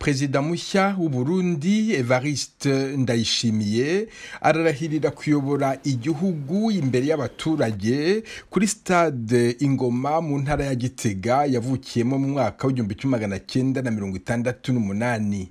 perezida mushya w'uburundi evariste ndayishimiye ararahirira kuyobora igihugu imbere y'abaturage kuri stade ingoma mu ntara ya gitega yavukiyemo mu mwaka w'igihumbi kimwe magana cyenda na mirongo itandatu n'umunani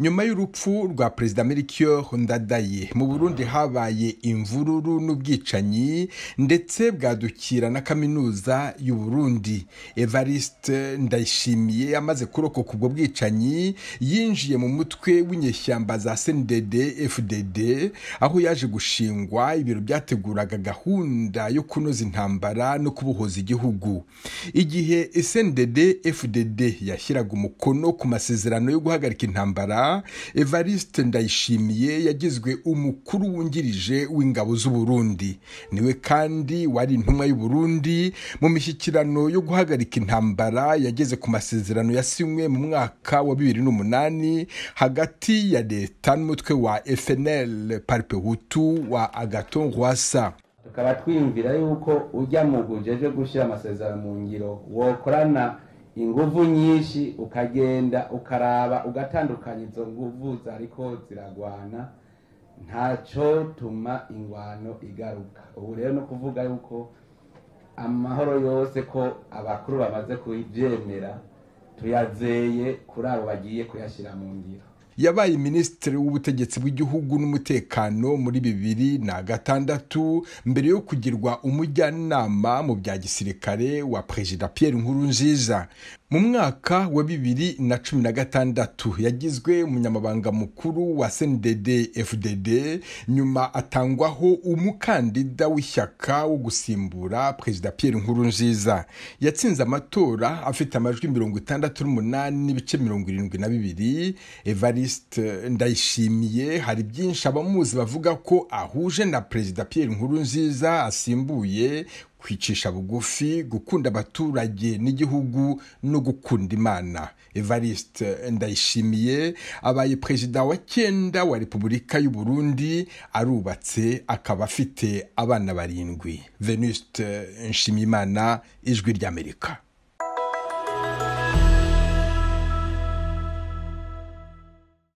nyuma y'urupfu rwa perezida melchior ndadaye mu burundi habaye imvururu n'ubwicanyi ndetse bwadukira na kaminuza y'u Burundi evariste ndayishimiye amaze kurokoka ubwo bwicanyi yinjiye mu mutwe w'inyeshyamba za cndd fdd aho yaje gushingwa ibiro byateguraga gahunda yo kunoza intambara no kubohoza igihugu igihe cndd fdd yashyiraga umukono ku masezerano yo guhagarika intambara evariste ndayishimiye yagizwe umukuru wungirije w'ingabo z'uburundi niwe kandi wari intumwa y'uburundi mu mishyikirano yo guhagarika intambara yageze ku masezerano yasinywe mu mwaka wa bibiri n'umunani hagati ya leta n'umutwe wa fnl paripehutu wa agaton rwasa tukaba twiyumvira yuko ujya mu gushyira amasezerano mu ngiro wokorana inguvu nyinshi ukagenda ukaraba ugatandukanya izo nguvu zariko ziragwana ntacyo tuma ingwano igaruka ubu rero no kuvuga yuko amahoro yose ko abakuru bamaze kuyibyemera tuyazeye kuri abo bagiye kuyashyira mu ngiro yabaye minisitiri w'ubutegetsi bw'igihugu n'umutekano muri bibiri na gatandatu mbere yo kugirwa umujyanama mu bya gisirikare wa perezida Pierre Nkuru nziza mu mwaka wa bibiri na cumi na gatandatu yagizwe umunyamabanga mukuru wa snded fdd nyuma atangwaho umukandida w'ishyaka wo gusimbura perezida pierre nkurunziza yatsinze amatora afite amajwi mirongo itandatu n'umunani n'ibice mirongo irindwi na bibiri evariste ndayishimiye hari byinshi abamuzi bavuga ko ahuje na perezida pierre nkurunziza asimbuye kwicisha bugufi gukunda abaturage n'igihugu no gukunda imana evariste ndayishimiye abaye perezida wa cyenda wa repubulika y'u Burundi arubatse akaba afite abana barindwi venuste nshimiyimana ijwi ry'amerika